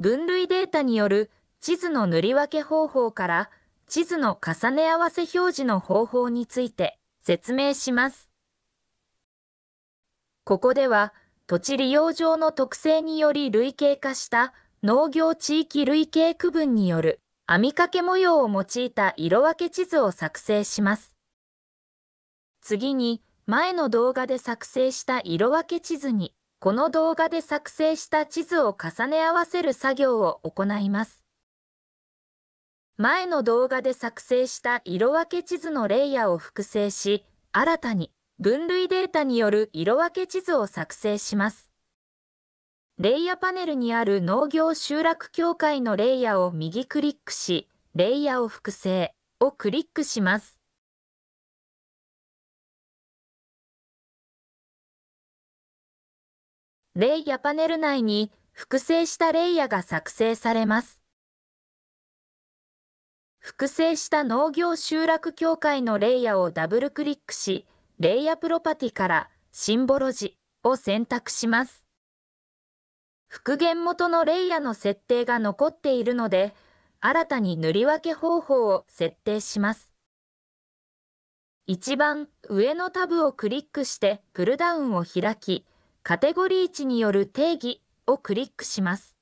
分類データによる地図の塗り分け方法から地図の重ね合わせ表示の方法について説明します。ここでは土地利用上の特性により類型化した農業地域類型区分による網掛け模様を用いた色分け地図を作成します。次に前の動画で作成した色分け地図にこの動画で作成した地図を重ね合わせる作業を行います。前の動画で作成した色分け地図のレイヤーを複製し、新たに分類データによる色分け地図を作成します。レイヤーパネルにある農業集落協会のレイヤーを右クリックし、レイヤーを複製をクリックします。レイヤパネル内に複製したレイヤが作成されます。複製した農業集落協会のレイヤをダブルクリックし、レイヤプロパティからシンボロジを選択します。復元元のレイヤの設定が残っているので、新たに塗り分け方法を設定します。一番上のタブをクリックしてプルダウンを開き、カテゴリー値による定義をクリックします。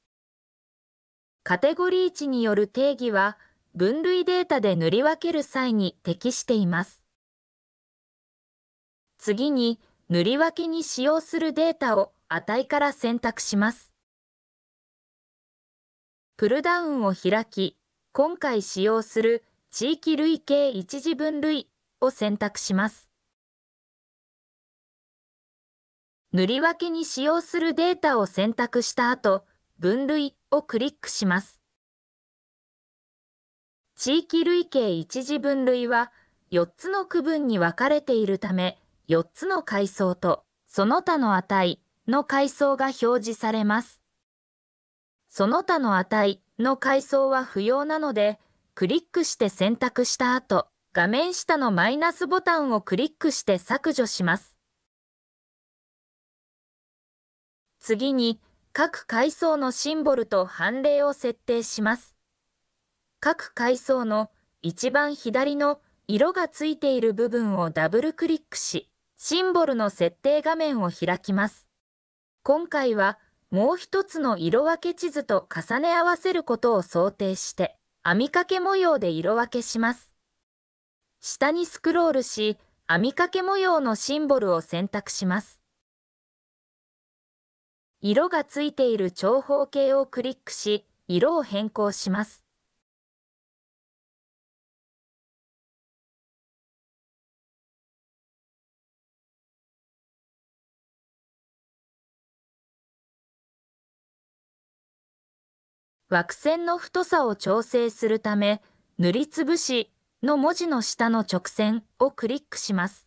カテゴリー値による定義は、分類データで塗り分ける際に適しています。次に、塗り分けに使用するデータを値から選択します。プルダウンを開き、今回使用する地域類型一次分類を選択します。塗り分けに使用するデータを選択した後、分類をクリックします。地域類型一次分類は4つの区分に分かれているため、4つの階層とその他の値の階層が表示されます。その他の値の階層は不要なので、クリックして選択した後、画面下のマイナスボタンをクリックして削除します。次に、各階層のシンボルと判例を設定します。各階層の一番左の色がついている部分をダブルクリックし、シンボルの設定画面を開きます。今回はもう一つの色分け地図と重ね合わせることを想定して、編み掛け模様で色分けします。下にスクロールし、編み掛け模様のシンボルを選択します。色がついている長方形をクリックし、色を変更します。枠線の太さを調整するため、塗りつぶしの文字の下の直線をクリックします。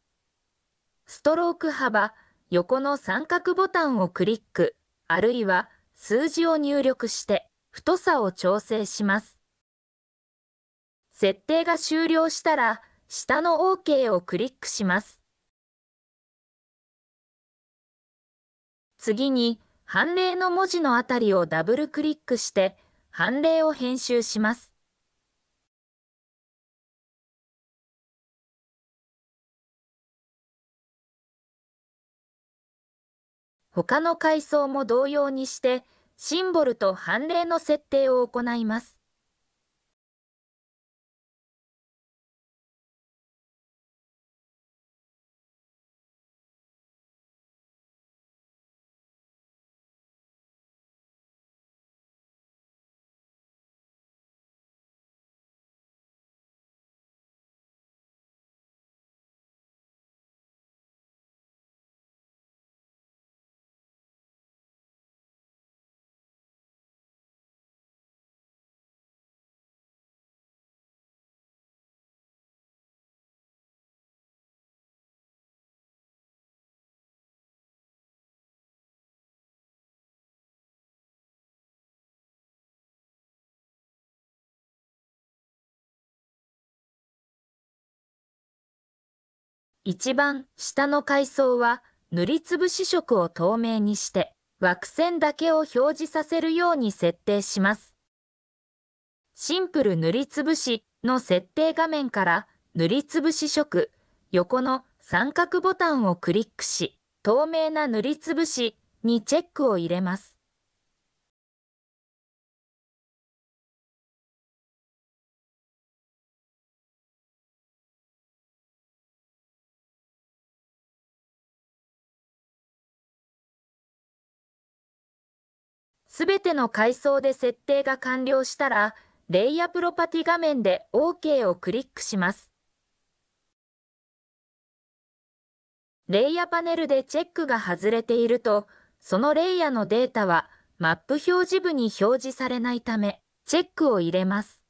ストローク幅、横の三角ボタンをクリック。あるいは数字を入力して太さを調整します。設定が終了したら下の OK をクリックします。次に判例の文字のあたりをダブルクリックして判例を編集します。他の階層も同様にして、シンボルと判例の設定を行います。一番下の階層は塗りつぶし色を透明にして枠線だけを表示させるように設定します。シンプル塗りつぶしの設定画面から塗りつぶし色横の三角ボタンをクリックし透明な塗りつぶしにチェックを入れます。すべての階層で設定が完了したら、レイヤープロパティ画面で OK をクリックします。レイヤーパネルでチェックが外れていると、そのレイヤーのデータはマップ表示部に表示されないため、チェックを入れます。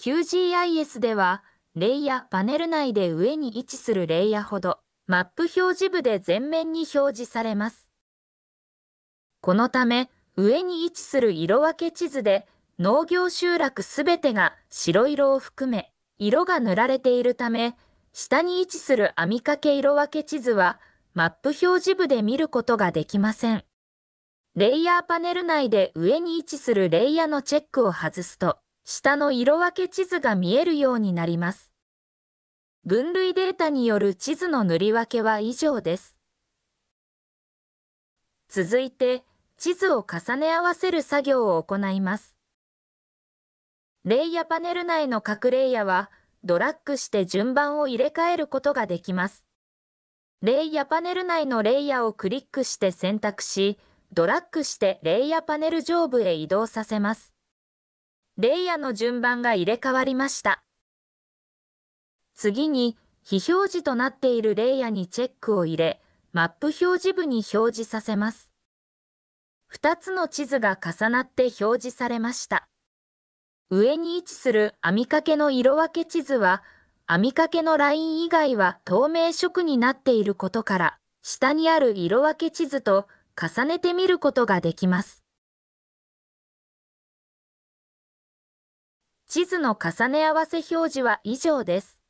QGIS では、レイヤーパネル内で上に位置するレイヤーほど、マップ表示部で前面に表示されます。このため、上に位置する色分け地図で、農業集落すべてが白色を含め、色が塗られているため、下に位置する網掛け色分け地図は、マップ表示部で見ることができません。レイヤーパネル内で上に位置するレイヤーのチェックを外すと、下の色分け地図が見えるようになります。分類データによる地図の塗り分けは以上です。続いて、地図を重ね合わせる作業を行います。レイヤパネル内の各レイヤは、ドラッグして順番を入れ替えることができます。レイヤパネル内のレイヤーをクリックして選択し、ドラッグしてレイヤパネル上部へ移動させます。レイヤの順番が入れ替わりました。次に、非表示となっているレイヤーにチェックを入れ、マップ表示部に表示させます。2つの地図が重なって表示されました。上に位置する網掛けの色分け地図は、網掛けのライン以外は透明色になっていることから、下にある色分け地図と重ねてみることができます。地図の重ね合わせ表示は以上です。